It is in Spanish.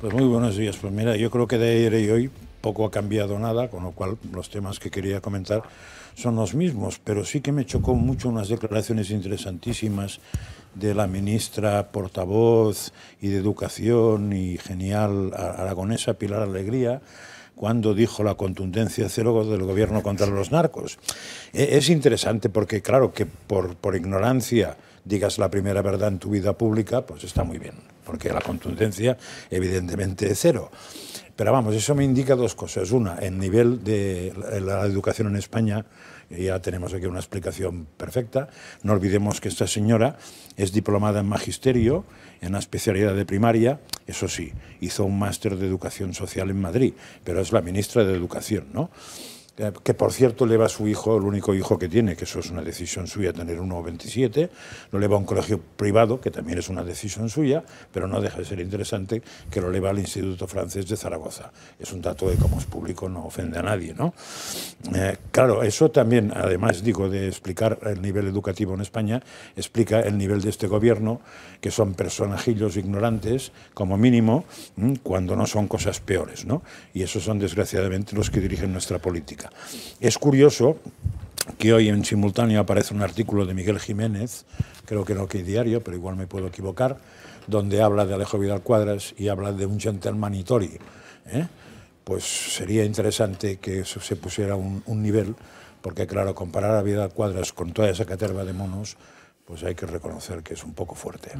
Pues muy buenos días. Pues mira, yo creo que de ayer y hoy poco ha cambiado nada, con lo cual los temas que quería comentar son los mismos, pero sí que me chocó mucho unas declaraciones interesantísimas de la ministra portavoz y de Educación y genial aragonesa Pilar Alegría, cuando dijo la contundencia cero del gobierno contra los narcos. E, es interesante porque, claro, que por, por ignorancia digas la primera verdad en tu vida pública, pues está muy bien, porque la contundencia evidentemente es cero. Pero vamos, eso me indica dos cosas. Una, el nivel de la educación en España, ya tenemos aquí una explicación perfecta. No olvidemos que esta señora es diplomada en magisterio, en la especialidad de primaria, eso sí, hizo un máster de educación social en Madrid, pero es la ministra de Educación, ¿no? que por cierto le va a su hijo, el único hijo que tiene, que eso es una decisión suya tener uno o 27, lo le va a un colegio privado, que también es una decisión suya, pero no deja de ser interesante que lo le al Instituto Francés de Zaragoza. Es un dato de cómo es público no ofende a nadie, ¿no? Eh, claro, eso también, además digo, de explicar el nivel educativo en España, explica el nivel de este gobierno, que son personajillos ignorantes, como mínimo, cuando no son cosas peores, ¿no? Y esos son desgraciadamente los que dirigen nuestra política. Es curioso que hoy en simultáneo aparece un artículo de Miguel Jiménez, creo que no que diario, pero igual me puedo equivocar, donde habla de Alejo Vidal Cuadras y habla de un gentleman y ¿eh? Pues sería interesante que se pusiera un, nivel, porque claro, comparar a Vidal Cuadras con toda esa caterva de monos, pues hay que reconocer que es un poco fuerte.